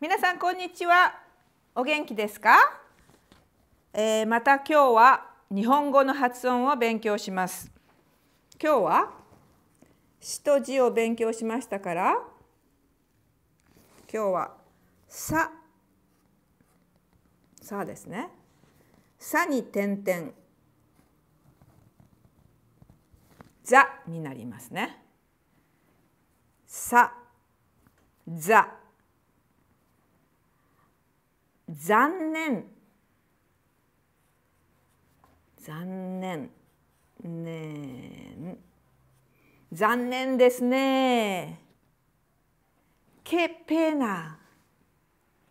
皆さんこんにちはお元気ですか、えー、また今日は日本語の発音を勉強します今日は詩と字を勉強しましたから今日はささですねさに点々ザになりますねさザ残念残念残念ですねけペナ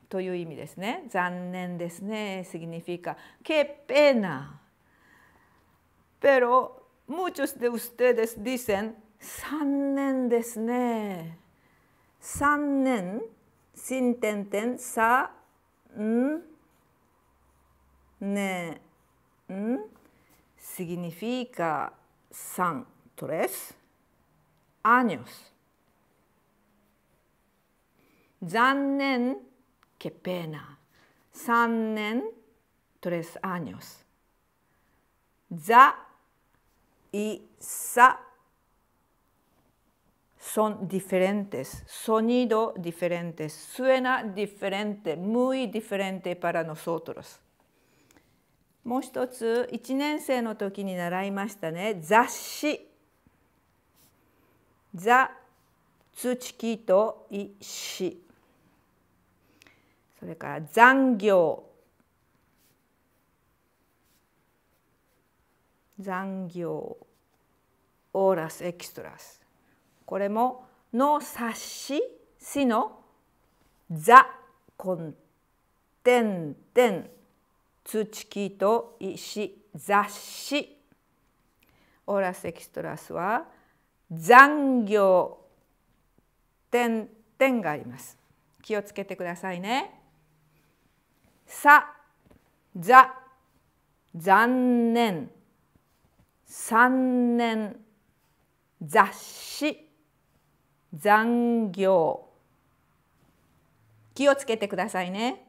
という意味ですね残念ですね significa けペナ pero muchos de ustedes dicen 三年ですね三年新点点さ n, ne, significa san, tres años. Zannen, qué pena. zannen, tres años. Za y sa son diferentes, sonido diferentes, suena diferente, muy diferente para nosotros. もう一つ1年生の時に習いましたね雑誌「ザ・ツチキと石」それから「残業」「残業」「オーラス・エキストラス」これも「の察し」「し」の「ザ」「こん」「てんてん」「土木とい石」「雑誌」オーラスエキストラスは残業てん」「てん」があります気をつけてくださいねさざ残念三年雑誌残業気をつけてくださいね